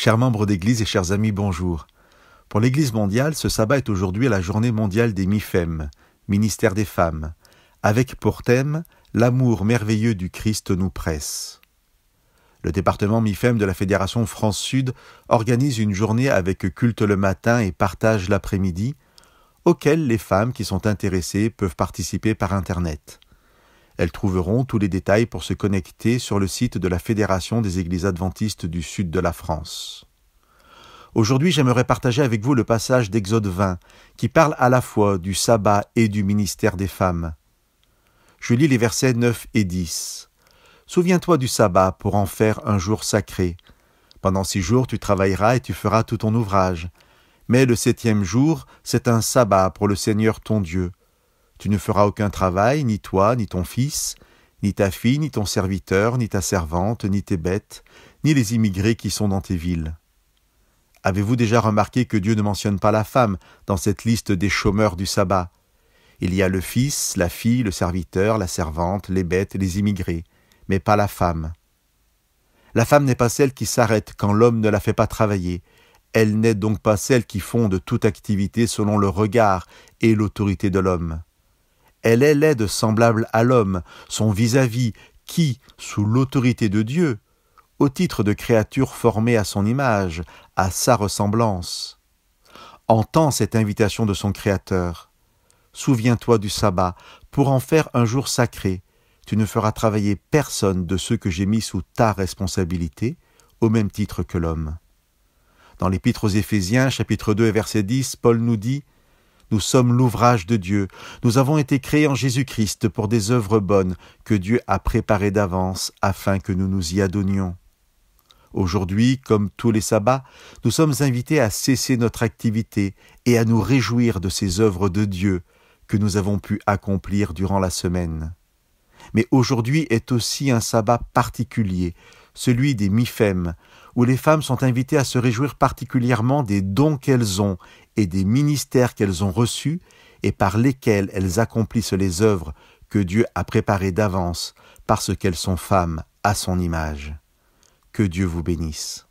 Chers membres d'Église et chers amis, bonjour. Pour l'Église mondiale, ce sabbat est aujourd'hui la journée mondiale des MIFEM, ministère des femmes, avec pour thème L'amour merveilleux du Christ nous presse. Le département MIFEM de la Fédération France Sud organise une journée avec culte le matin et partage l'après-midi, auquel les femmes qui sont intéressées peuvent participer par Internet. Elles trouveront tous les détails pour se connecter sur le site de la Fédération des Églises adventistes du Sud de la France. Aujourd'hui, j'aimerais partager avec vous le passage d'Exode 20, qui parle à la fois du sabbat et du ministère des femmes. Je lis les versets 9 et 10. Souviens-toi du sabbat pour en faire un jour sacré. Pendant six jours, tu travailleras et tu feras tout ton ouvrage. Mais le septième jour, c'est un sabbat pour le Seigneur ton Dieu. Tu ne feras aucun travail, ni toi, ni ton fils, ni ta fille, ni ton serviteur, ni ta servante, ni tes bêtes, ni les immigrés qui sont dans tes villes. Avez-vous déjà remarqué que Dieu ne mentionne pas la femme dans cette liste des chômeurs du sabbat Il y a le fils, la fille, le serviteur, la servante, les bêtes, les immigrés, mais pas la femme. La femme n'est pas celle qui s'arrête quand l'homme ne la fait pas travailler. Elle n'est donc pas celle qui fonde toute activité selon le regard et l'autorité de l'homme. Elle est laide semblable à l'homme, son vis-à-vis, qui, sous l'autorité de Dieu, au titre de créature formée à son image, à sa ressemblance, Entends cette invitation de son Créateur. Souviens-toi du sabbat, pour en faire un jour sacré. Tu ne feras travailler personne de ceux que j'ai mis sous ta responsabilité, au même titre que l'homme. Dans l'Épître aux Éphésiens, chapitre 2 et verset 10, Paul nous dit nous sommes l'ouvrage de Dieu. Nous avons été créés en Jésus-Christ pour des œuvres bonnes que Dieu a préparées d'avance afin que nous nous y adonnions. Aujourd'hui, comme tous les sabbats, nous sommes invités à cesser notre activité et à nous réjouir de ces œuvres de Dieu que nous avons pu accomplir durant la semaine. Mais aujourd'hui est aussi un sabbat particulier, celui des myphèmes où les femmes sont invitées à se réjouir particulièrement des dons qu'elles ont et des ministères qu'elles ont reçus et par lesquels elles accomplissent les œuvres que Dieu a préparées d'avance parce qu'elles sont femmes à son image. Que Dieu vous bénisse.